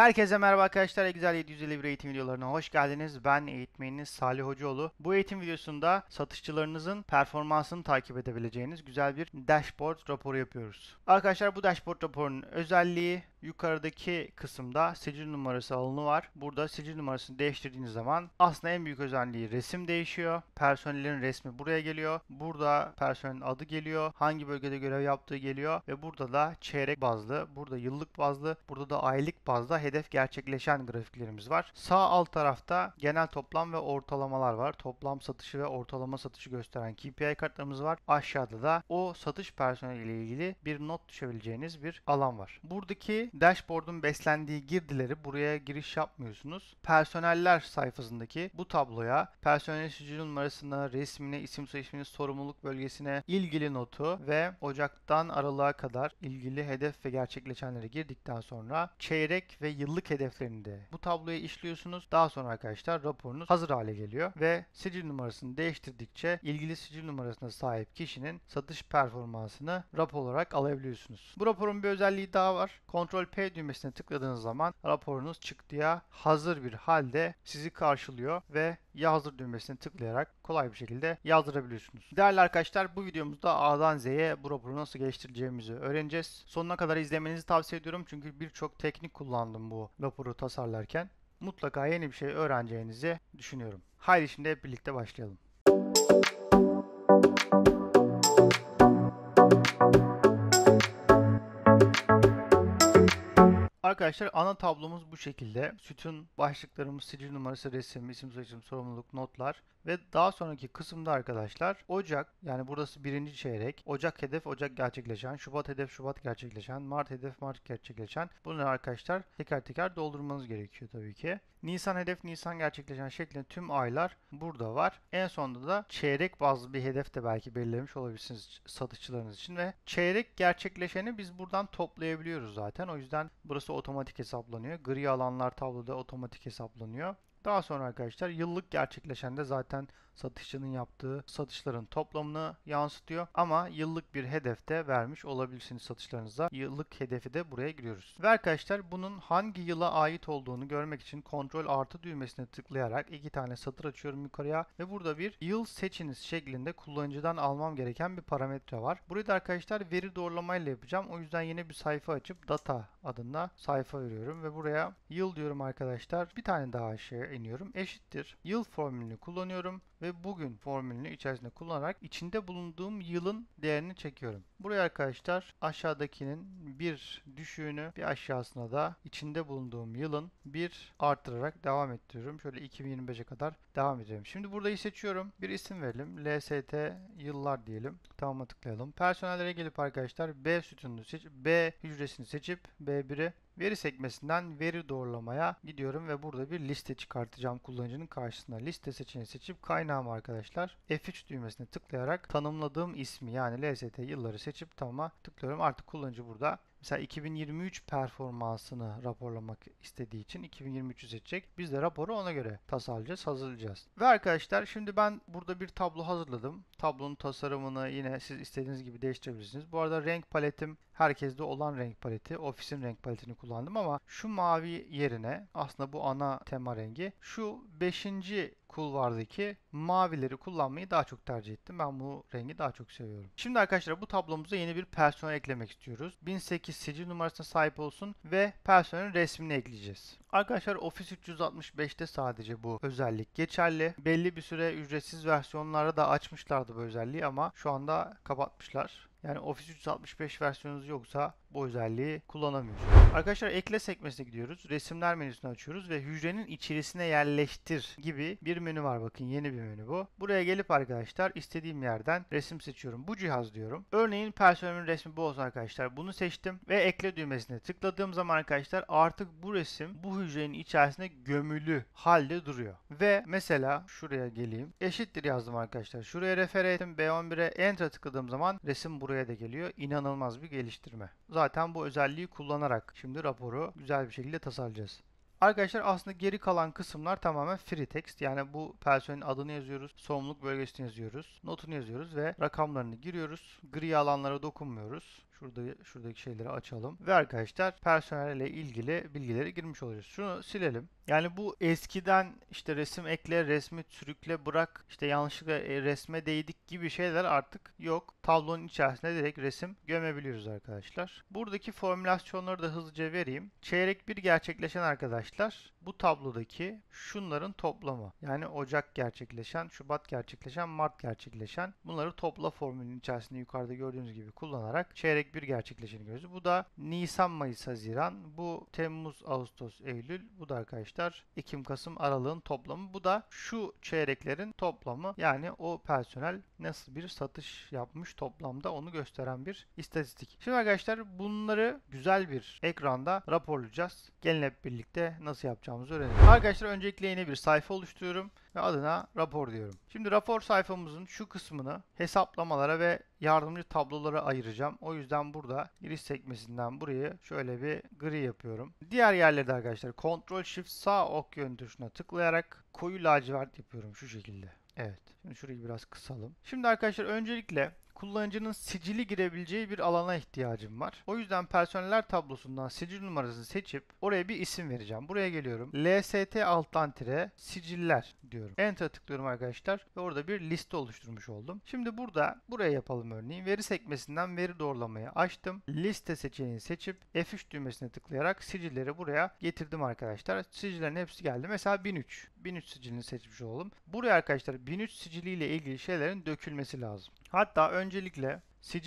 Herkese merhaba arkadaşlar. Güzel 751 eğitim videolarına hoş geldiniz. Ben eğitmeniniz Salih Hocaoğlu. Bu eğitim videosunda satışçılarınızın performansını takip edebileceğiniz güzel bir dashboard raporu yapıyoruz. Arkadaşlar bu dashboard raporunun özelliği Yukarıdaki kısımda sicil numarası alanı var. Burada sicil numarasını değiştirdiğiniz zaman aslında en büyük özelliği resim değişiyor. Personelin resmi buraya geliyor. Burada personelin adı geliyor. Hangi bölgede görev yaptığı geliyor. Ve burada da çeyrek bazlı, burada yıllık bazlı, burada da aylık bazda hedef gerçekleşen grafiklerimiz var. Sağ alt tarafta genel toplam ve ortalamalar var. Toplam satışı ve ortalama satışı gösteren KPI kartlarımız var. Aşağıda da o satış personeliyle ilgili bir not düşebileceğiniz bir alan var. Buradaki dashboard'un beslendiği girdileri buraya giriş yapmıyorsunuz. Personeller sayfasındaki bu tabloya personel işçi numarasına, resmine, isim soyismini, sorumluluk bölgesine, ilgili notu ve Ocak'tan Aralık'a kadar ilgili hedef ve gerçekleşenleri girdikten sonra çeyrek ve yıllık hedeflerini de bu tabloya işliyorsunuz. Daha sonra arkadaşlar raporunuz hazır hale geliyor ve sicil numarasını değiştirdikçe ilgili sicil numarasına sahip kişinin satış performansını rapor olarak alabiliyorsunuz. Bu raporun bir özelliği daha var. Kontrol Ctrl P düğmesine tıkladığınız zaman raporunuz çıktıya hazır bir halde sizi karşılıyor ve yazdır düğmesine tıklayarak kolay bir şekilde yazdırabiliyorsunuz. Değerli arkadaşlar bu videomuzda A'dan Z'ye bu raporu nasıl geliştireceğimizi öğreneceğiz. Sonuna kadar izlemenizi tavsiye ediyorum çünkü birçok teknik kullandım bu raporu tasarlarken. Mutlaka yeni bir şey öğreneceğinizi düşünüyorum. Haydi şimdi hep birlikte başlayalım. Arkadaşlar ana tablomuz bu şekilde. Sütun başlıklarımız, sicil numarası, resim, isim soyisim, sorumluluk, notlar ve daha sonraki kısımda arkadaşlar Ocak yani burası birinci çeyrek. Ocak hedef Ocak gerçekleşen, Şubat hedef Şubat gerçekleşen, Mart hedef Mart gerçekleşen. Bunları arkadaşlar teker teker doldurmanız gerekiyor tabii ki. Nisan hedef Nisan gerçekleşen şeklinde tüm aylar burada var. En sonunda da çeyrek bazlı bir hedef de belki belirlemiş olabilirsiniz satışçılarınız için ve çeyrek gerçekleşeni biz buradan toplayabiliyoruz zaten. O yüzden burası otomatik hesaplanıyor. Gri alanlar tabloda otomatik hesaplanıyor. Daha sonra arkadaşlar yıllık gerçekleşen de zaten satışçının yaptığı satışların toplamını yansıtıyor. Ama yıllık bir hedef de vermiş olabilirsiniz satışlarınıza. Yıllık hedefi de buraya giriyoruz. Ve arkadaşlar bunun hangi yıla ait olduğunu görmek için kontrol artı düğmesine tıklayarak iki tane satır açıyorum yukarıya ve burada bir yıl seçiniz şeklinde kullanıcıdan almam gereken bir parametre var. Burayı da arkadaşlar veri doğrulamayla yapacağım. O yüzden yine bir sayfa açıp data adında sayfa veriyorum ve buraya yıl diyorum arkadaşlar. Bir tane daha aşağıya iniyorum. Eşittir. Yıl formülünü kullanıyorum ve bugün formülünü içerisinde kullanarak içinde bulunduğum yılın değerini çekiyorum. Buraya arkadaşlar aşağıdakinin bir düşüğünü bir aşağısına da içinde bulunduğum yılın bir artırarak devam ettiriyorum. Şöyle 2025'e kadar devam edelim. Şimdi burayı seçiyorum. Bir isim verelim. LST yıllar diyelim. Tamam'a tıklayalım. Personellere gelip arkadaşlar B sütununu seç, B hücresini seçip B1'i Veri sekmesinden veri doğrulamaya gidiyorum ve burada bir liste çıkartacağım kullanıcının karşısına. Liste seçeneği seçip kaynağımı arkadaşlar F3 düğmesine tıklayarak tanımladığım ismi yani LST yılları seçip tamama tıklıyorum. Artık kullanıcı burada Mesela 2023 performansını raporlamak istediği için 2023'ü seçecek. Biz de raporu ona göre tasarlayacağız, hazırlayacağız. Ve arkadaşlar şimdi ben burada bir tablo hazırladım. Tablonun tasarımını yine siz istediğiniz gibi değiştirebilirsiniz. Bu arada renk paletim herkeste olan renk paleti. Ofisin renk paletini kullandım ama şu mavi yerine aslında bu ana tema rengi şu 5 kulvardaki mavileri kullanmayı daha çok tercih ettim. Ben bu rengi daha çok seviyorum. Şimdi arkadaşlar bu tablomuza yeni bir personel eklemek istiyoruz. 1008 sicil numarasına sahip olsun ve personelin resmini ekleyeceğiz. Arkadaşlar Office 365'te sadece bu özellik geçerli. Belli bir süre ücretsiz versiyonlara da açmışlardı bu özelliği ama şu anda kapatmışlar. Yani Office 365 versiyonunuz yoksa bu özelliği kullanamıyoruz. Arkadaşlar ekle sekmesine gidiyoruz. Resimler menüsünü açıyoruz ve hücrenin içerisine yerleştir gibi bir menü var. Bakın yeni bir menü bu. Buraya gelip arkadaşlar istediğim yerden resim seçiyorum. Bu cihaz diyorum. Örneğin personelin resmi bu olsun arkadaşlar. Bunu seçtim ve ekle düğmesine tıkladığım zaman arkadaşlar artık bu resim bu hücrenin içerisinde gömülü halde duruyor. Ve mesela şuraya geleyim. Eşittir yazdım arkadaşlar. Şuraya refer ettim. B11'e enter tıkladığım zaman resim buraya da geliyor. İnanılmaz bir geliştirme. Zaten zaten bu özelliği kullanarak şimdi raporu güzel bir şekilde tasarlayacağız. Arkadaşlar aslında geri kalan kısımlar tamamen free text. Yani bu personelin adını yazıyoruz, sorumluluk bölgesini yazıyoruz, notunu yazıyoruz ve rakamlarını giriyoruz. Gri alanlara dokunmuyoruz. Şurada, şuradaki şeyleri açalım. Ve arkadaşlar personel ile ilgili bilgileri girmiş olacağız. Şunu silelim. Yani bu eskiden işte resim ekle, resmi sürükle, bırak, işte yanlışlıkla e, resme değdik gibi şeyler artık yok. Tablonun içerisinde direkt resim gömebiliyoruz arkadaşlar. Buradaki formülasyonları da hızlıca vereyim. Çeyrek bir gerçekleşen arkadaşlar bu tablodaki şunların toplamı. Yani Ocak gerçekleşen, Şubat gerçekleşen, Mart gerçekleşen bunları topla formülünün içerisinde yukarıda gördüğünüz gibi kullanarak çeyrek bir gerçekleşeni görüyoruz. Bu da Nisan, Mayıs, Haziran, bu Temmuz, Ağustos, Eylül, bu da arkadaşlar Ekim, Kasım, Aralık'ın toplamı. Bu da şu çeyreklerin toplamı. Yani o personel nasıl bir satış yapmış toplamda onu gösteren bir istatistik. Şimdi arkadaşlar bunları güzel bir ekranda raporlayacağız. Gelin hep birlikte nasıl yapacağız yapacağımızı öğrenelim. Arkadaşlar öncelikle yeni bir sayfa oluşturuyorum ve adına rapor diyorum. Şimdi rapor sayfamızın şu kısmını hesaplamalara ve yardımcı tablolara ayıracağım. O yüzden burada giriş sekmesinden burayı şöyle bir gri yapıyorum. Diğer yerlerde arkadaşlar Ctrl Shift sağ ok yön tuşuna tıklayarak koyu lacivert yapıyorum şu şekilde. Evet. Şimdi şurayı biraz kısalım. Şimdi arkadaşlar öncelikle kullanıcının sicili girebileceği bir alana ihtiyacım var. O yüzden personeller tablosundan sicil numarasını seçip oraya bir isim vereceğim. Buraya geliyorum. LST alttan tire siciller diyorum. Enter tıklıyorum arkadaşlar ve orada bir liste oluşturmuş oldum. Şimdi burada buraya yapalım örneğin. Veri sekmesinden veri doğrulamayı açtım. Liste seçeneğini seçip F3 düğmesine tıklayarak sicilleri buraya getirdim arkadaşlar. Sicillerin hepsi geldi. Mesela 1003. 1003 sicilini seçmiş olalım. Buraya arkadaşlar 1003 siciliyle ilgili şeylerin dökülmesi lazım. Hatta öncelikle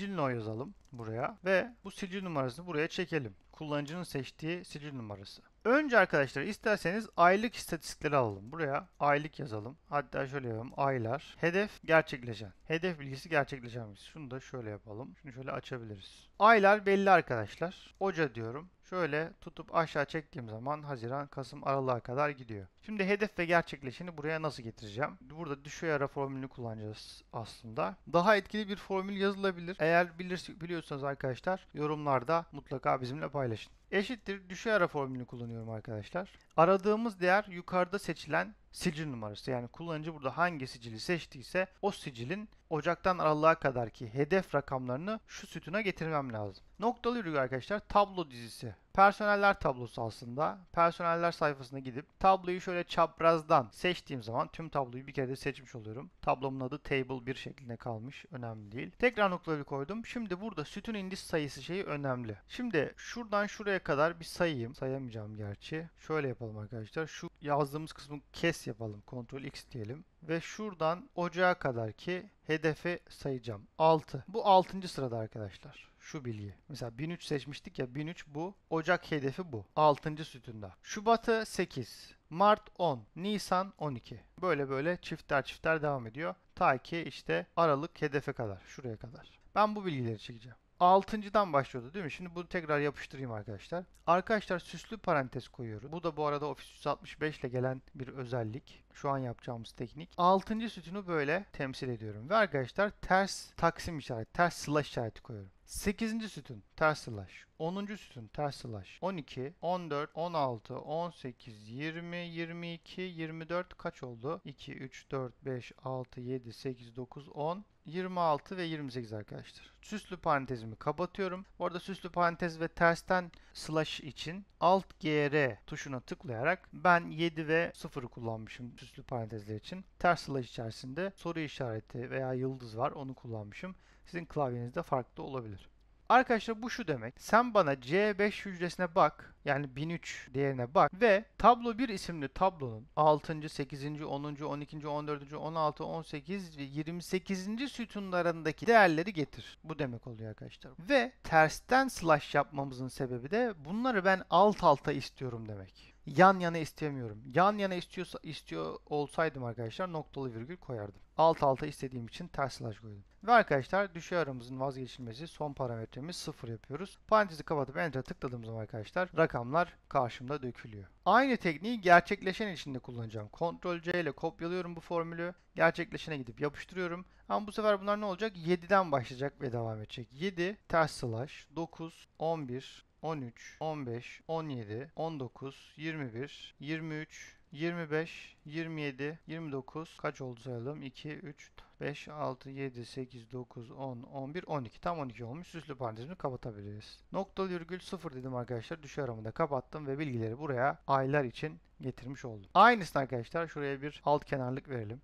no yazalım buraya ve bu sicil numarasını buraya çekelim. Kullanıcının seçtiği sicil numarası. Önce arkadaşlar isterseniz aylık istatistikleri alalım. Buraya aylık yazalım. Hatta şöyle yapalım. Aylar. Hedef gerçekleşen. Hedef bilgisi gerçekleşen Şunu da şöyle yapalım. Şunu şöyle açabiliriz. Aylar belli arkadaşlar. Oca diyorum. Şöyle tutup aşağı çektiğim zaman Haziran, Kasım, Aralık'a kadar gidiyor. Şimdi hedef ve gerçekleşeni buraya nasıl getireceğim? Burada düşüyor ara formülünü kullanacağız aslında. Daha etkili bir formül yazılabilir. Eğer bilirsin, biliyorsanız arkadaşlar yorumlarda mutlaka bizimle paylaşın. Eşittir düşüyor ara formülünü kullanıyorum arkadaşlar. Aradığımız değer yukarıda seçilen sicil numarası. Yani kullanıcı burada hangi sicili seçtiyse o sicilin Ocak'tan Aralık'a kadarki hedef rakamlarını şu sütuna getirmem lazım. Noktalı virgül arkadaşlar tablo dizisi Personeller tablosu aslında. Personeller sayfasına gidip tabloyu şöyle çaprazdan seçtiğim zaman tüm tabloyu bir kere de seçmiş oluyorum. Tablomun adı table 1 şeklinde kalmış. Önemli değil. Tekrar noktaları koydum. Şimdi burada sütun indis sayısı şeyi önemli. Şimdi şuradan şuraya kadar bir sayayım. Sayamayacağım gerçi. Şöyle yapalım arkadaşlar. Şu yazdığımız kısmı kes yapalım. Ctrl X diyelim ve şuradan ocağa kadar ki hedefe sayacağım. 6. Bu 6. sırada arkadaşlar şu bilgi. Mesela 1003 seçmiştik ya 1003 bu. Ocak hedefi bu. 6. sütunda. Şubat'ı 8. Mart 10, Nisan 12. Böyle böyle çiftler çiftler devam ediyor. Ta ki işte Aralık hedefe kadar, şuraya kadar. Ben bu bilgileri çekeceğim altıncıdan başlıyordu değil mi? Şimdi bunu tekrar yapıştırayım arkadaşlar. Arkadaşlar süslü parantez koyuyoruz. Bu da bu arada Office 365 ile gelen bir özellik. Şu an yapacağımız teknik. Altıncı sütunu böyle temsil ediyorum. Ve arkadaşlar ters taksim işareti, ters slash işareti koyuyorum. 8. sütun ters slash, 10. sütun ters slash, 12, 14, 16, 18, 20, 22, 24 kaç oldu? 2, 3, 4, 5, 6, 7, 8, 9, 10, 26 ve 28 arkadaşlar. Süslü parantezimi kapatıyorum. Bu arada süslü parantez ve tersten slash için alt gr tuşuna tıklayarak ben 7 ve 0 kullanmışım süslü parantezler için. Ters slash içerisinde soru işareti veya yıldız var onu kullanmışım. Sizin klavyenizde farklı olabilir. Arkadaşlar bu şu demek. Sen bana C5 hücresine bak. Yani 1003 değerine bak ve tablo 1 isimli tablonun 6. 8. 10. 12. 14. 16. 18 ve 28. sütunlarındaki değerleri getir. Bu demek oluyor arkadaşlar. Ve tersten slash yapmamızın sebebi de bunları ben alt alta istiyorum demek yan yana istemiyorum. Yan yana istiyorsa, istiyor olsaydım arkadaşlar noktalı virgül koyardım. Alt alta istediğim için ters slash koydum. Ve arkadaşlar düşey aramızın vazgeçilmesi son parametremiz 0 yapıyoruz. Parantezi kapatıp enter'a tıkladığımız zaman arkadaşlar rakamlar karşımda dökülüyor. Aynı tekniği gerçekleşen içinde kullanacağım. Ctrl C ile kopyalıyorum bu formülü. Gerçekleşene gidip yapıştırıyorum. Ama bu sefer bunlar ne olacak? 7'den başlayacak ve devam edecek. 7 ters slash 9 11 13, 15, 17, 19, 21, 23, 25, 27, 29 kaç oldu sayalım? 2, 3, 5, 6, 7, 8, 9, 10, 11, 12. Tam 12 olmuş. Süslü parantezini kapatabiliriz. Noktalı virgül 0 dedim arkadaşlar. Düşü aramında kapattım ve bilgileri buraya aylar için getirmiş oldum. Aynısını arkadaşlar şuraya bir alt kenarlık verelim.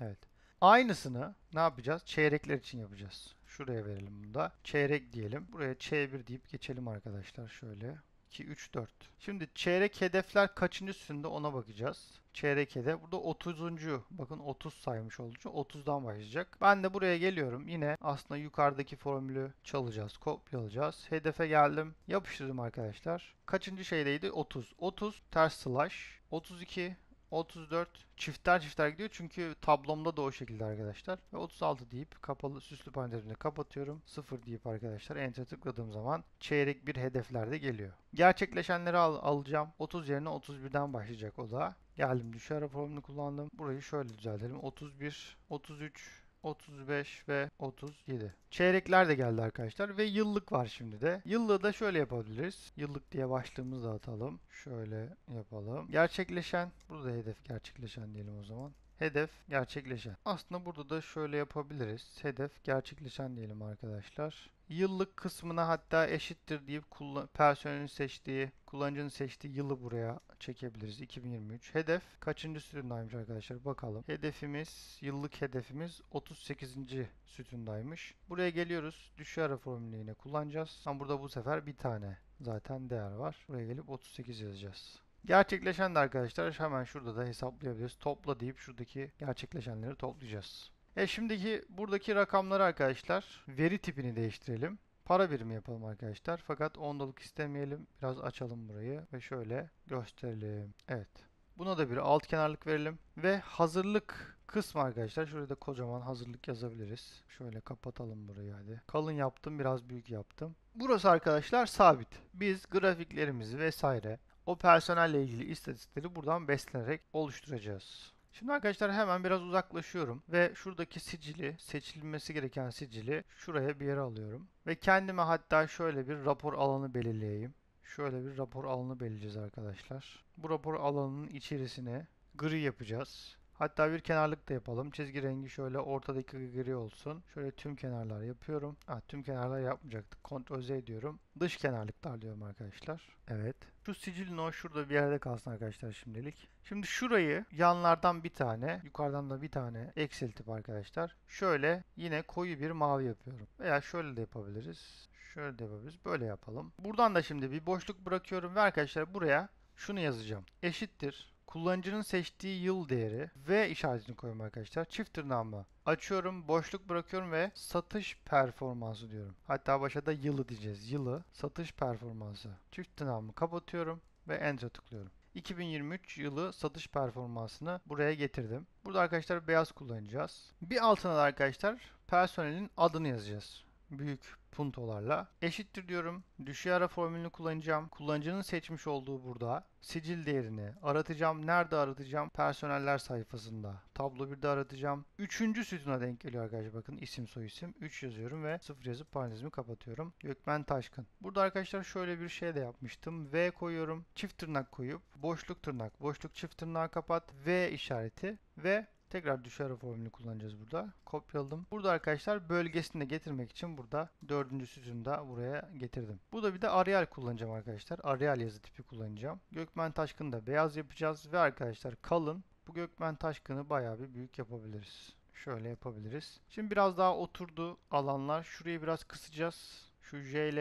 Evet. Aynısını ne yapacağız? Çeyrekler için yapacağız. Şuraya verelim bunu da. Çeyrek diyelim. Buraya Ç1 deyip geçelim arkadaşlar şöyle. 2, 3, 4. Şimdi çeyrek hedefler kaçıncı sütunda ona bakacağız. Çeyrek hedef. Burada 30. Bakın 30 saymış olduğu 30'dan başlayacak. Ben de buraya geliyorum. Yine aslında yukarıdaki formülü çalacağız. Kopyalayacağız. Hedefe geldim. Yapıştırdım arkadaşlar. Kaçıncı şeydeydi? 30. 30 ters slash. 32 34 çifter çifter gidiyor çünkü tablomda da o şekilde arkadaşlar. Ve 36 deyip kapalı süslü parantezini kapatıyorum. 0 deyip arkadaşlar enter tıkladığım zaman çeyrek bir hedefler de geliyor. Gerçekleşenleri al alacağım. 30 yerine 31'den başlayacak o da. Geldim düşer raporunu kullandım. Burayı şöyle düzeltelim. 31, 33, 35 ve 37. Çeyrekler de geldi arkadaşlar ve yıllık var şimdi de. Yıllığı da şöyle yapabiliriz. Yıllık diye başlığımızı da atalım. Şöyle yapalım. Gerçekleşen, burada hedef gerçekleşen diyelim o zaman. Hedef gerçekleşen. Aslında burada da şöyle yapabiliriz. Hedef gerçekleşen diyelim arkadaşlar. Yıllık kısmına hatta eşittir deyip personelin seçtiği, kullanıcının seçtiği yılı buraya çekebiliriz. 2023. Hedef kaçıncı sütundaymış arkadaşlar? Bakalım. Hedefimiz, yıllık hedefimiz 38. sütundaymış. Buraya geliyoruz. Düşü ara formülünü kullanacağız. Ama burada bu sefer bir tane zaten değer var. Buraya gelip 38 yazacağız. Gerçekleşen de arkadaşlar hemen şurada da hesaplayabiliriz. Topla deyip şuradaki gerçekleşenleri toplayacağız. E şimdiki buradaki rakamları arkadaşlar veri tipini değiştirelim. Para birimi yapalım arkadaşlar. Fakat ondalık istemeyelim. Biraz açalım burayı ve şöyle gösterelim. Evet. Buna da bir alt kenarlık verelim. Ve hazırlık kısmı arkadaşlar. şöyle de kocaman hazırlık yazabiliriz. Şöyle kapatalım burayı hadi. Kalın yaptım biraz büyük yaptım. Burası arkadaşlar sabit. Biz grafiklerimizi vesaire o personelle ilgili istatistikleri buradan beslenerek oluşturacağız. Şimdi arkadaşlar hemen biraz uzaklaşıyorum ve şuradaki sicili, seçilmesi gereken sicili şuraya bir yere alıyorum. Ve kendime hatta şöyle bir rapor alanı belirleyeyim. Şöyle bir rapor alanı belirleyeceğiz arkadaşlar. Bu rapor alanının içerisine gri yapacağız. Hatta bir kenarlık da yapalım. Çizgi rengi şöyle ortadaki gri olsun. Şöyle tüm kenarlar yapıyorum. Ha, tüm kenarlar yapmayacaktık. Ctrl Z diyorum. Dış kenarlıklar diyorum arkadaşlar. Evet. Şu sicilino şurada bir yerde kalsın arkadaşlar şimdilik. Şimdi şurayı yanlardan bir tane, yukarıdan da bir tane eksiltip arkadaşlar şöyle yine koyu bir mavi yapıyorum. Veya şöyle de yapabiliriz. Şöyle de yapabiliriz. Böyle yapalım. Buradan da şimdi bir boşluk bırakıyorum ve arkadaşlar buraya şunu yazacağım. Eşittir kullanıcının seçtiği yıl değeri ve işaretini koyuyorum arkadaşlar. Çift tırnağımı açıyorum, boşluk bırakıyorum ve satış performansı diyorum. Hatta başa da yılı diyeceğiz. Yılı, satış performansı. Çift tırnağımı kapatıyorum ve enter tıklıyorum. 2023 yılı satış performansını buraya getirdim. Burada arkadaşlar beyaz kullanacağız. Bir altına da arkadaşlar personelin adını yazacağız. Büyük puntolarla eşittir diyorum. Düşey ara formülünü kullanacağım. Kullanıcının seçmiş olduğu burada sicil değerini aratacağım. Nerede aratacağım? Personeller sayfasında. Tablo 1'de aratacağım. Üçüncü sütuna denk geliyor arkadaşlar. Bakın isim soy isim. 3 yazıyorum ve 0 yazıp parantezimi kapatıyorum. Gökmen Taşkın. Burada arkadaşlar şöyle bir şey de yapmıştım. V koyuyorum. Çift tırnak koyup boşluk tırnak, boşluk çift tırnağı kapat. V işareti ve Tekrar düşer formülü kullanacağız burada. Kopyaladım. Burada arkadaşlar bölgesini de getirmek için burada dördüncü sütunu da buraya getirdim. Bu da bir de Arial kullanacağım arkadaşlar. Arial yazı tipi kullanacağım. Gökmen Taşkın'ı da beyaz yapacağız ve arkadaşlar kalın. Bu Gökmen Taşkın'ı bayağı bir büyük yapabiliriz. Şöyle yapabiliriz. Şimdi biraz daha oturdu alanlar. Şurayı biraz kısacağız. Şu J ile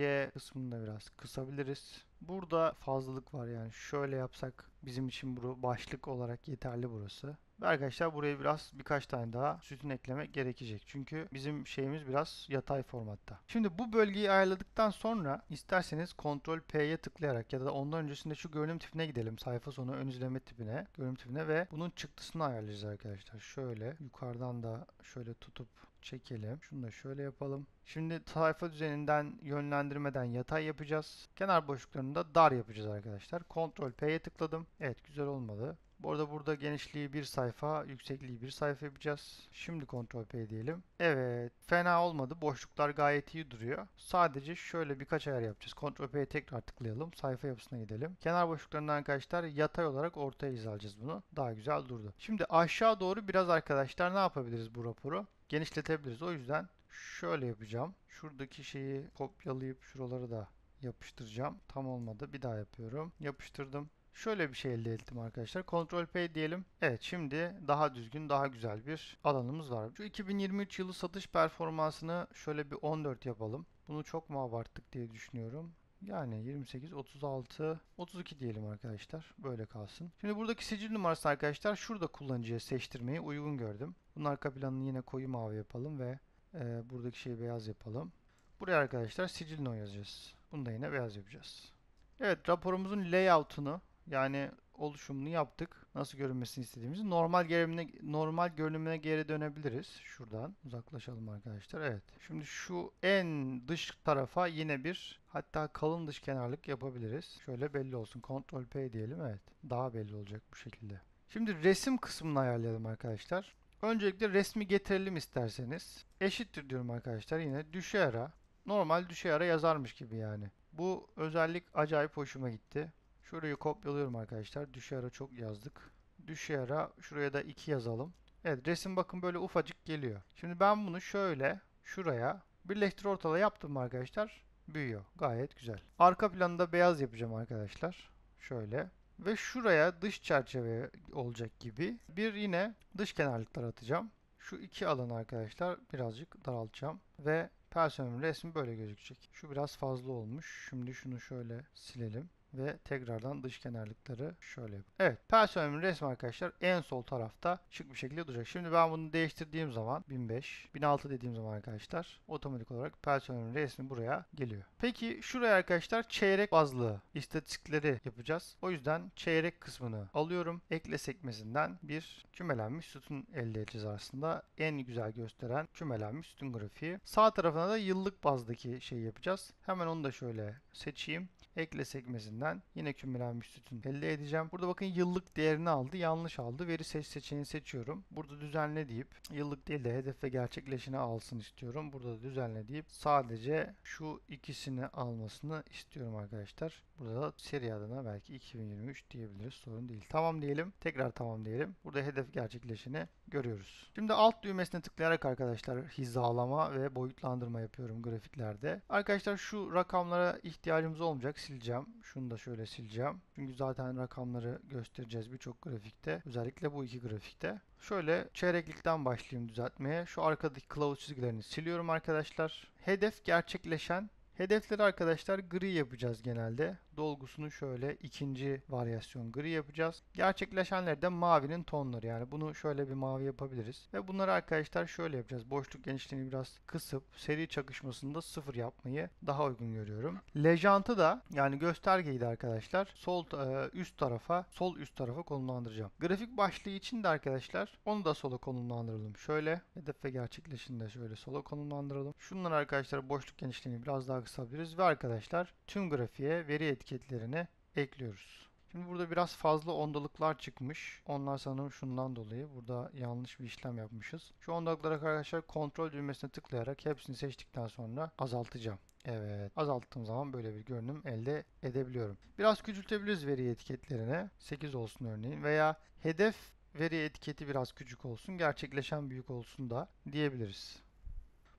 Y kısmını da biraz kısabiliriz. Burada fazlalık var yani. Şöyle yapsak Bizim için bu başlık olarak yeterli burası. Ve arkadaşlar buraya biraz birkaç tane daha sütün eklemek gerekecek. Çünkü bizim şeyimiz biraz yatay formatta. Şimdi bu bölgeyi ayarladıktan sonra isterseniz Ctrl P'ye tıklayarak ya da ondan öncesinde şu görünüm tipine gidelim. Sayfa sonu ön izleme tipine, görünüm tipine ve bunun çıktısını ayarlayacağız arkadaşlar. Şöyle yukarıdan da şöyle tutup çekelim. Şunu da şöyle yapalım. Şimdi sayfa düzeninden yönlendirmeden yatay yapacağız. Kenar boşluklarını da dar yapacağız arkadaşlar. Ctrl P'ye tıkladım. Evet güzel olmalı. Bu arada burada genişliği bir sayfa, yüksekliği bir sayfa yapacağız. Şimdi kontrol P diyelim. Evet fena olmadı. Boşluklar gayet iyi duruyor. Sadece şöyle birkaç ayar yapacağız. Kontrol P'ye tekrar tıklayalım. Sayfa yapısına gidelim. Kenar boşluklarından arkadaşlar yatay olarak ortaya hizalayacağız bunu. Daha güzel durdu. Şimdi aşağı doğru biraz arkadaşlar ne yapabiliriz bu raporu? Genişletebiliriz. O yüzden şöyle yapacağım. Şuradaki şeyi kopyalayıp şuraları da yapıştıracağım. Tam olmadı. Bir daha yapıyorum. Yapıştırdım. Şöyle bir şey elde ettim arkadaşlar. Ctrl P diyelim. Evet şimdi daha düzgün, daha güzel bir alanımız var. Şu 2023 yılı satış performansını şöyle bir 14 yapalım. Bunu çok mu abarttık diye düşünüyorum. Yani 28, 36, 32 diyelim arkadaşlar. Böyle kalsın. Şimdi buradaki sicil numarası arkadaşlar şurada kullanıcıya seçtirmeyi uygun gördüm. Bunun arka planını yine koyu mavi yapalım ve e, buradaki şeyi beyaz yapalım. Buraya arkadaşlar sicil no yazacağız. Bunu da yine beyaz yapacağız. Evet raporumuzun layout'unu yani oluşumunu yaptık. Nasıl görünmesini istediğimizi. Normal görünümüne, normal görünümüne geri dönebiliriz. Şuradan uzaklaşalım arkadaşlar. Evet. Şimdi şu en dış tarafa yine bir hatta kalın dış kenarlık yapabiliriz. Şöyle belli olsun. Ctrl P diyelim. Evet. Daha belli olacak bu şekilde. Şimdi resim kısmını ayarlayalım arkadaşlar. Öncelikle resmi getirelim isterseniz. Eşittir diyorum arkadaşlar yine düşe ara. Normal düşe ara yazarmış gibi yani. Bu özellik acayip hoşuma gitti. Şurayı kopyalıyorum arkadaşlar. Düşe çok yazdık. Düşe şuraya da 2 yazalım. Evet resim bakın böyle ufacık geliyor. Şimdi ben bunu şöyle şuraya birleştir ortala yaptım arkadaşlar. Büyüyor. Gayet güzel. Arka planı da beyaz yapacağım arkadaşlar. Şöyle. Ve şuraya dış çerçeve olacak gibi bir yine dış kenarlıklar atacağım. Şu iki alanı arkadaşlar birazcık daraltacağım. Ve personelin resmi böyle gözükecek. Şu biraz fazla olmuş. Şimdi şunu şöyle silelim ve tekrardan dış kenarlıkları şöyle yapın. Evet personelimin resmi arkadaşlar en sol tarafta şık bir şekilde duracak. Şimdi ben bunu değiştirdiğim zaman 1005, 1006 dediğim zaman arkadaşlar otomatik olarak personelimin resmi buraya geliyor. Peki şuraya arkadaşlar çeyrek bazlı istatistikleri yapacağız. O yüzden çeyrek kısmını alıyorum. Ekle sekmesinden bir kümelenmiş sütun elde edeceğiz aslında. En güzel gösteren kümelenmiş sütun grafiği. Sağ tarafına da yıllık bazdaki şeyi yapacağız. Hemen onu da şöyle seçeyim ekle sekmesinden yine kümülenmiş sütün elde edeceğim. Burada bakın yıllık değerini aldı. Yanlış aldı. Veri seç seçeneğini seçiyorum. Burada düzenle deyip yıllık değil de hedef ve gerçekleşini alsın istiyorum. Burada da düzenle deyip sadece şu ikisini almasını istiyorum arkadaşlar. Burada da seri adına belki 2023 diyebiliriz. Sorun değil. Tamam diyelim. Tekrar tamam diyelim. Burada hedef gerçekleşini görüyoruz. Şimdi alt düğmesine tıklayarak arkadaşlar hizalama ve boyutlandırma yapıyorum grafiklerde. Arkadaşlar şu rakamlara ihtiyacımız olmayacak. Sileceğim. Şunu da şöyle sileceğim. Çünkü zaten rakamları göstereceğiz birçok grafikte. Özellikle bu iki grafikte. Şöyle çeyreklikten başlayayım düzeltmeye. Şu arkadaki kılavuz çizgilerini siliyorum arkadaşlar. Hedef gerçekleşen Hedefleri arkadaşlar gri yapacağız genelde dolgusunu şöyle ikinci varyasyon gri yapacağız. Gerçekleşenleri de mavinin tonları yani bunu şöyle bir mavi yapabiliriz. Ve bunları arkadaşlar şöyle yapacağız. Boşluk genişliğini biraz kısıp seri çakışmasında sıfır yapmayı daha uygun görüyorum. Lejantı da yani göstergeyi de arkadaşlar sol e, üst tarafa sol üst tarafa konumlandıracağım. Grafik başlığı için de arkadaşlar onu da sola konumlandıralım. Şöyle hedef ve gerçekleşin de şöyle sola konumlandıralım. Şunları arkadaşlar boşluk genişliğini biraz daha kısabiliriz ve arkadaşlar tüm grafiğe veri Etiketlerine ekliyoruz. Şimdi burada biraz fazla ondalıklar çıkmış. Onlar sanırım şundan dolayı. Burada yanlış bir işlem yapmışız. Şu ondalıklara arkadaşlar kontrol düğmesine tıklayarak hepsini seçtikten sonra azaltacağım. Evet. Azalttığım zaman böyle bir görünüm elde edebiliyorum. Biraz küçültebiliriz veri etiketlerine. 8 olsun örneğin veya hedef veri etiketi biraz küçük olsun, gerçekleşen büyük olsun da diyebiliriz.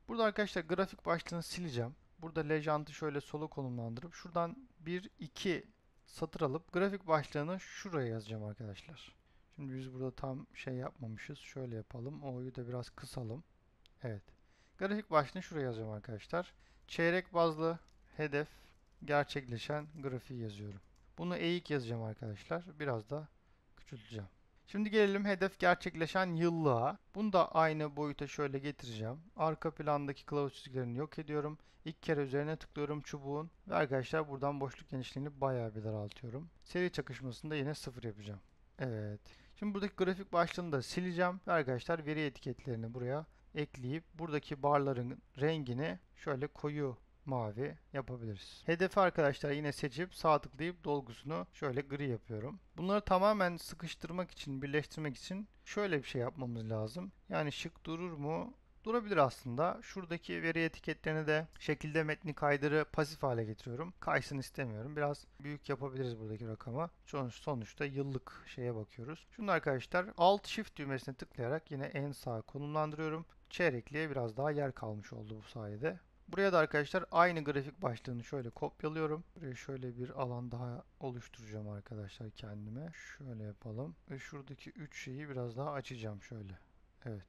Burada arkadaşlar grafik başlığını sileceğim. Burada lejandı şöyle sola konumlandırıp şuradan 1, 2 satır alıp grafik başlığını şuraya yazacağım arkadaşlar. Şimdi biz burada tam şey yapmamışız. Şöyle yapalım. O'yu da biraz kısalım. Evet. Grafik başlığını şuraya yazacağım arkadaşlar. Çeyrek bazlı hedef gerçekleşen grafiği yazıyorum. Bunu eğik yazacağım arkadaşlar. Biraz da küçülteceğim. Şimdi gelelim hedef gerçekleşen yıllığa. Bunu da aynı boyuta şöyle getireceğim. Arka plandaki kılavuz çizgilerini yok ediyorum. İlk kere üzerine tıklıyorum çubuğun. Ve arkadaşlar buradan boşluk genişliğini bayağı bir daraltıyorum. Seri çakışmasında yine sıfır yapacağım. Evet. Şimdi buradaki grafik başlığını da sileceğim. Ve arkadaşlar veri etiketlerini buraya ekleyip buradaki barların rengini şöyle koyu mavi yapabiliriz. Hedefi arkadaşlar yine seçip sağ tıklayıp dolgusunu şöyle gri yapıyorum. Bunları tamamen sıkıştırmak için, birleştirmek için şöyle bir şey yapmamız lazım. Yani şık durur mu? durabilir aslında. Şuradaki veri etiketlerini de şekilde metni kaydırı pasif hale getiriyorum. Kaysın istemiyorum. Biraz büyük yapabiliriz buradaki rakama. Sonuçta yıllık şeye bakıyoruz. Şimdi arkadaşlar alt shift düğmesine tıklayarak yine en sağa konumlandırıyorum. Çeyrekliğe biraz daha yer kalmış oldu bu sayede. Buraya da arkadaşlar aynı grafik başlığını şöyle kopyalıyorum. Buraya şöyle bir alan daha oluşturacağım arkadaşlar kendime. Şöyle yapalım. Ve şuradaki 3 şeyi biraz daha açacağım şöyle. Evet.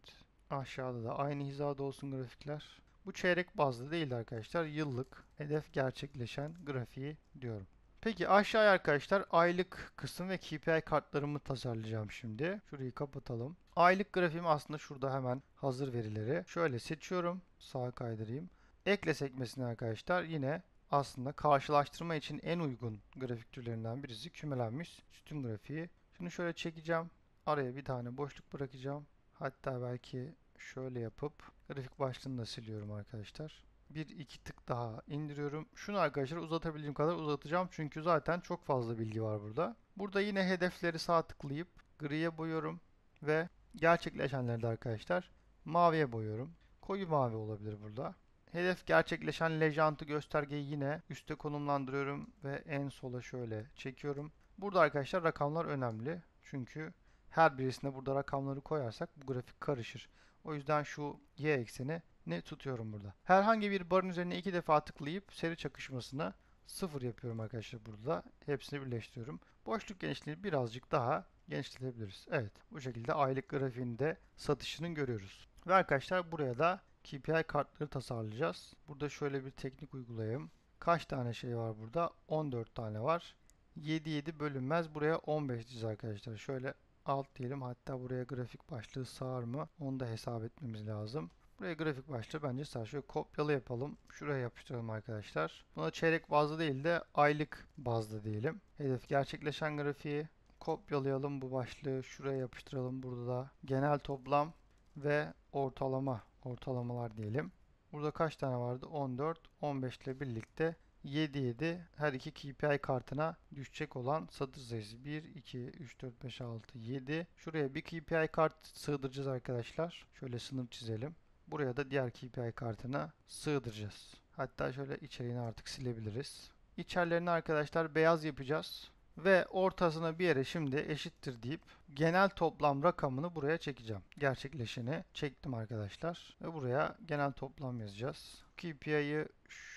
Aşağıda da aynı hizada olsun grafikler. Bu çeyrek bazlı değil arkadaşlar. Yıllık hedef gerçekleşen grafiği diyorum. Peki aşağıya arkadaşlar aylık kısım ve KPI kartlarımı tasarlayacağım şimdi. Şurayı kapatalım. Aylık grafiğim aslında şurada hemen hazır verileri. Şöyle seçiyorum. Sağa kaydırayım. Ekle sekmesini arkadaşlar yine aslında karşılaştırma için en uygun grafik türlerinden birisi kümelenmiş sütun grafiği. Şunu şöyle çekeceğim. Araya bir tane boşluk bırakacağım. Hatta belki şöyle yapıp grafik başlığını da siliyorum arkadaşlar. Bir iki tık daha indiriyorum. Şunu arkadaşlar uzatabildiğim kadar uzatacağım. Çünkü zaten çok fazla bilgi var burada. Burada yine hedefleri sağ tıklayıp griye boyuyorum. Ve gerçekleşenleri de arkadaşlar maviye boyuyorum. Koyu mavi olabilir burada. Hedef gerçekleşen lejantı göstergeyi yine üste konumlandırıyorum ve en sola şöyle çekiyorum. Burada arkadaşlar rakamlar önemli. Çünkü her birisine burada rakamları koyarsak bu grafik karışır. O yüzden şu y ekseni ne tutuyorum burada. Herhangi bir barın üzerine iki defa tıklayıp seri çakışmasını sıfır yapıyorum arkadaşlar burada. Hepsini birleştiriyorum. Boşluk genişliğini birazcık daha genişletebiliriz. Evet bu şekilde aylık grafiğinde satışının görüyoruz. Ve arkadaşlar buraya da KPI kartları tasarlayacağız. Burada şöyle bir teknik uygulayayım. Kaç tane şey var burada? 14 tane var. 7 7 bölünmez. Buraya 15 diyeceğiz arkadaşlar. Şöyle alt diyelim. Hatta buraya grafik başlığı sağır mı? Onu da hesap etmemiz lazım. Buraya grafik başlığı bence sağır. Şöyle kopyalı yapalım. Şuraya yapıştıralım arkadaşlar. Buna çeyrek bazlı değil de aylık bazlı diyelim. Hedef gerçekleşen grafiği kopyalayalım bu başlığı. Şuraya yapıştıralım burada da. Genel toplam ve ortalama ortalamalar diyelim. Burada kaç tane vardı? 14, 15 ile birlikte 7 7 her iki KPI kartına düşecek olan satır sayısı 1 2 3 4 5 6 7. Şuraya bir KPI kart sığdıracağız arkadaşlar. Şöyle sınır çizelim. Buraya da diğer KPI kartına sığdıracağız. Hatta şöyle içeriğini artık silebiliriz. İçerilerini arkadaşlar beyaz yapacağız ve ortasına bir yere şimdi eşittir deyip genel toplam rakamını buraya çekeceğim. Gerçekleşeni çektim arkadaşlar ve buraya genel toplam yazacağız. KPI'yi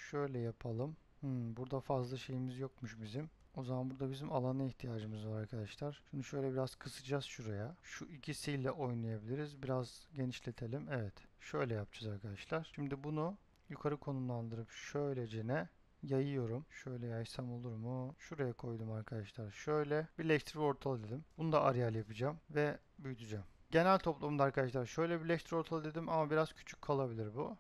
şöyle yapalım. Hmm, burada fazla şeyimiz yokmuş bizim. O zaman burada bizim alana ihtiyacımız var arkadaşlar. Şunu şöyle biraz kısacağız şuraya. Şu ikisiyle oynayabiliriz. Biraz genişletelim. Evet. Şöyle yapacağız arkadaşlar. Şimdi bunu yukarı konumlandırıp şöylecene yayıyorum. Şöyle yaysam olur mu? Şuraya koydum arkadaşlar. Şöyle birleştirip ortaladım. Bunu da areal yapacağım ve büyüteceğim. Genel toplamda arkadaşlar şöyle birleştir ortala dedim ama biraz küçük kalabilir bu.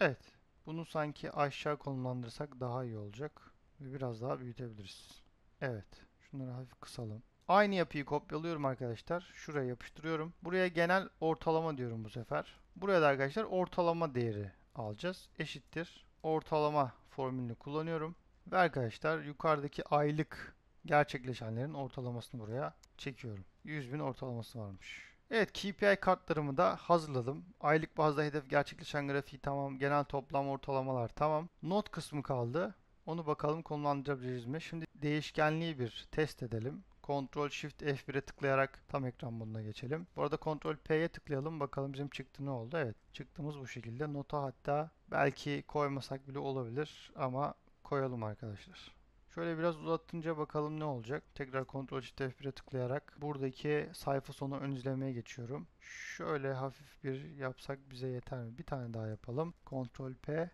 Evet. Bunu sanki aşağı konumlandırsak daha iyi olacak. Ve biraz daha büyütebiliriz. Evet. Şunları hafif kısalım. Aynı yapıyı kopyalıyorum arkadaşlar. Şuraya yapıştırıyorum. Buraya genel ortalama diyorum bu sefer. Buraya da arkadaşlar ortalama değeri alacağız. Eşittir. Ortalama formülünü kullanıyorum. Ve arkadaşlar yukarıdaki aylık gerçekleşenlerin ortalamasını buraya çekiyorum. 100.000 ortalaması varmış. Evet KPI kartlarımı da hazırladım. Aylık bazda hedef gerçekleşen grafiği tamam. Genel toplam ortalamalar tamam. Not kısmı kaldı. Onu bakalım konumlandırabiliriz mi? Şimdi değişkenliği bir test edelim. Ctrl Shift F1'e tıklayarak tam ekran moduna geçelim. Bu arada Ctrl P'ye tıklayalım bakalım bizim çıktı ne oldu. Evet çıktığımız bu şekilde. Nota hatta Belki koymasak bile olabilir ama koyalım arkadaşlar. Şöyle biraz uzattınca bakalım ne olacak. Tekrar Ctrl Shift F1'e tıklayarak buradaki sayfa sonu ön izlemeye geçiyorum. Şöyle hafif bir yapsak bize yeter mi? Bir tane daha yapalım. Ctrl P.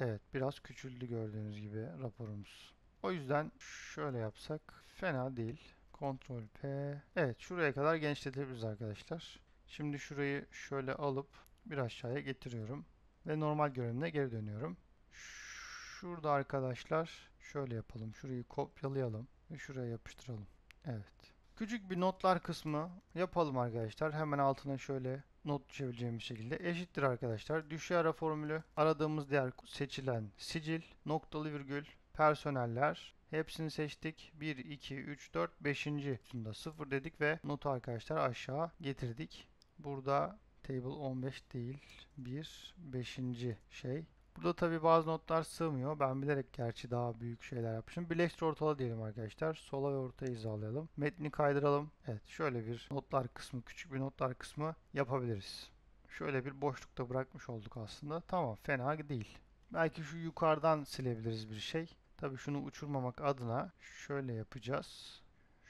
Evet biraz küçüldü gördüğünüz gibi raporumuz. O yüzden şöyle yapsak fena değil. Ctrl P. Evet şuraya kadar genişletebiliriz arkadaşlar. Şimdi şurayı şöyle alıp bir aşağıya getiriyorum ve normal görevime geri dönüyorum. Şurada arkadaşlar şöyle yapalım. Şurayı kopyalayalım ve şuraya yapıştıralım. Evet. Küçük bir notlar kısmı yapalım arkadaşlar. Hemen altına şöyle not düşebileceğimiz şekilde eşittir arkadaşlar. Düşe ara formülü aradığımız diğer seçilen sicil, noktalı virgül, personeller hepsini seçtik. 1, 2, 3, 4, 5. sütunda 0 dedik ve notu arkadaşlar aşağı getirdik. Burada Table 15 değil. bir beşinci şey. Burada tabi bazı notlar sığmıyor. Ben bilerek gerçi daha büyük şeyler yapmışım. Birleştir ortala diyelim arkadaşlar. Sola ve ortaya hizalayalım. Metni kaydıralım. Evet şöyle bir notlar kısmı, küçük bir notlar kısmı yapabiliriz. Şöyle bir boşlukta bırakmış olduk aslında. Tamam fena değil. Belki şu yukarıdan silebiliriz bir şey. Tabi şunu uçurmamak adına şöyle yapacağız.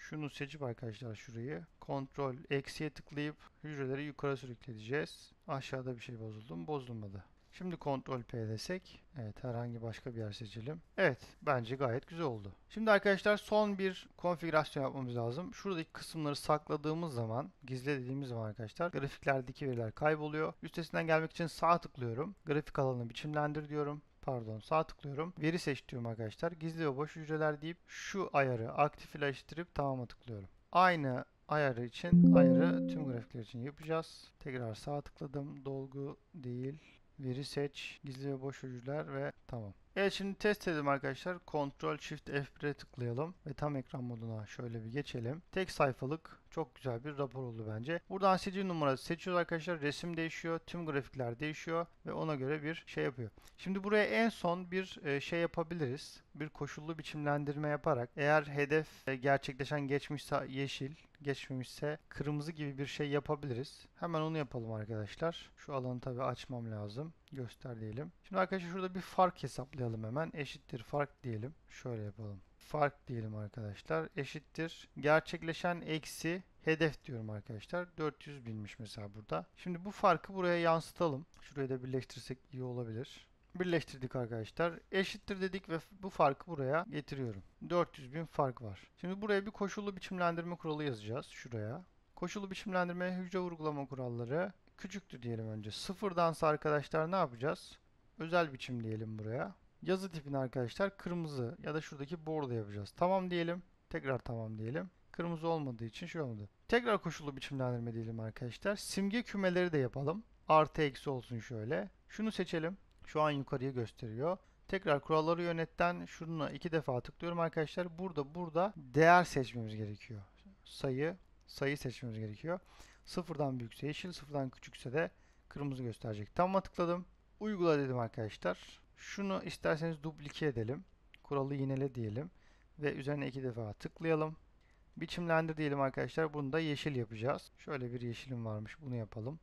Şunu seçip arkadaşlar şurayı kontrol eksiye tıklayıp hücreleri yukarı sürükleyeceğiz. Aşağıda bir şey bozuldu mu? Bozulmadı. Şimdi kontrol P desek. Evet herhangi başka bir yer seçelim. Evet bence gayet güzel oldu. Şimdi arkadaşlar son bir konfigürasyon yapmamız lazım. Şuradaki kısımları sakladığımız zaman gizle dediğimiz zaman arkadaşlar grafiklerdeki veriler kayboluyor. Üstesinden gelmek için sağ tıklıyorum. Grafik alanını biçimlendir diyorum pardon sağ tıklıyorum. Veri seç diyorum arkadaşlar. Gizli ve boş hücreler deyip şu ayarı aktifleştirip tamama tıklıyorum. Aynı ayarı için ayarı tüm grafikler için yapacağız. Tekrar sağ tıkladım. Dolgu değil. Veri seç, gizli ve boş hücreler ve tamam. Evet şimdi test edelim arkadaşlar. Ctrl Shift F1'e tıklayalım ve tam ekran moduna şöyle bir geçelim. Tek sayfalık çok güzel bir rapor oldu bence. Buradan sicil numarası seçiyoruz arkadaşlar. Resim değişiyor, tüm grafikler değişiyor ve ona göre bir şey yapıyor. Şimdi buraya en son bir e, şey yapabiliriz. Bir koşullu biçimlendirme yaparak eğer hedef e, gerçekleşen geçmişse yeşil, geçmemişse kırmızı gibi bir şey yapabiliriz. Hemen onu yapalım arkadaşlar. Şu alanı tabi açmam lazım. Göster diyelim. Şimdi arkadaşlar şurada bir fark hesaplayalım hemen. Eşittir fark diyelim. Şöyle yapalım. Fark diyelim arkadaşlar. Eşittir gerçekleşen eksi hedef diyorum arkadaşlar. 400 binmiş mesela burada. Şimdi bu farkı buraya yansıtalım. Şuraya da birleştirsek iyi olabilir birleştirdik arkadaşlar. Eşittir dedik ve bu farkı buraya getiriyorum. 400 bin fark var. Şimdi buraya bir koşullu biçimlendirme kuralı yazacağız şuraya. Koşullu biçimlendirme hücre vurgulama kuralları küçüktü diyelim önce. Sıfırdansa arkadaşlar ne yapacağız? Özel biçim diyelim buraya. Yazı tipini arkadaşlar kırmızı ya da şuradaki bordo yapacağız. Tamam diyelim. Tekrar tamam diyelim. Kırmızı olmadığı için şey olmadı. Tekrar koşullu biçimlendirme diyelim arkadaşlar. Simge kümeleri de yapalım. Artı eksi olsun şöyle. Şunu seçelim. Şu an yukarıya gösteriyor. Tekrar kuralları yönetten şuna iki defa tıklıyorum arkadaşlar. Burada burada değer seçmemiz gerekiyor. Sayı sayı seçmemiz gerekiyor. Sıfırdan büyükse yeşil, sıfırdan küçükse de kırmızı gösterecek. Tam'a tıkladım. Uygula dedim arkadaşlar. Şunu isterseniz duplike edelim. Kuralı yinele diyelim. Ve üzerine iki defa tıklayalım. Biçimlendir diyelim arkadaşlar. Bunu da yeşil yapacağız. Şöyle bir yeşilim varmış. Bunu yapalım.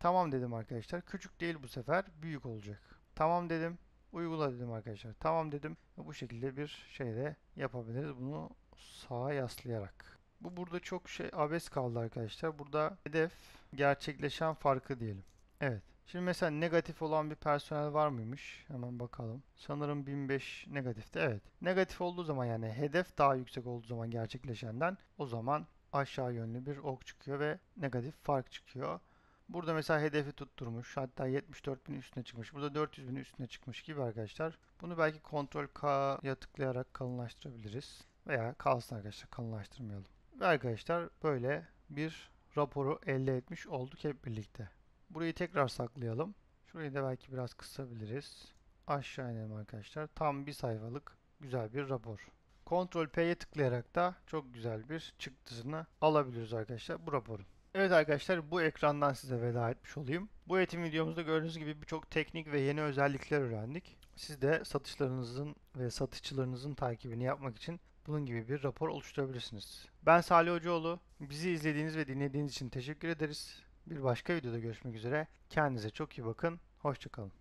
Tamam dedim arkadaşlar. Küçük değil bu sefer. Büyük olacak. Tamam dedim. Uygula dedim arkadaşlar. Tamam dedim. Bu şekilde bir şey de yapabiliriz. Bunu sağa yaslayarak. Bu burada çok şey abes kaldı arkadaşlar. Burada hedef gerçekleşen farkı diyelim. Evet. Şimdi mesela negatif olan bir personel var mıymış? Hemen bakalım. Sanırım 1005 negatifte. Evet. Negatif olduğu zaman yani hedef daha yüksek olduğu zaman gerçekleşenden o zaman aşağı yönlü bir ok çıkıyor ve negatif fark çıkıyor. Burada mesela hedefi tutturmuş. Hatta 74.000 üstüne çıkmış. Burada 400.000 üstüne çıkmış gibi arkadaşlar. Bunu belki kontrol K'ya tıklayarak kalınlaştırabiliriz. Veya kalsın arkadaşlar kalınlaştırmayalım. Ve arkadaşlar böyle bir raporu elde etmiş olduk hep birlikte. Burayı tekrar saklayalım. Şurayı da belki biraz kısabiliriz. Aşağı inelim arkadaşlar. Tam bir sayfalık güzel bir rapor. Ctrl P'ye tıklayarak da çok güzel bir çıktısını alabiliriz arkadaşlar bu raporun. Evet arkadaşlar bu ekrandan size veda etmiş olayım. Bu eğitim videomuzda gördüğünüz gibi birçok teknik ve yeni özellikler öğrendik. Siz de satışlarınızın ve satışçılarınızın takibini yapmak için bunun gibi bir rapor oluşturabilirsiniz. Ben Salih Hocaoğlu. Bizi izlediğiniz ve dinlediğiniz için teşekkür ederiz. Bir başka videoda görüşmek üzere. Kendinize çok iyi bakın. Hoşçakalın.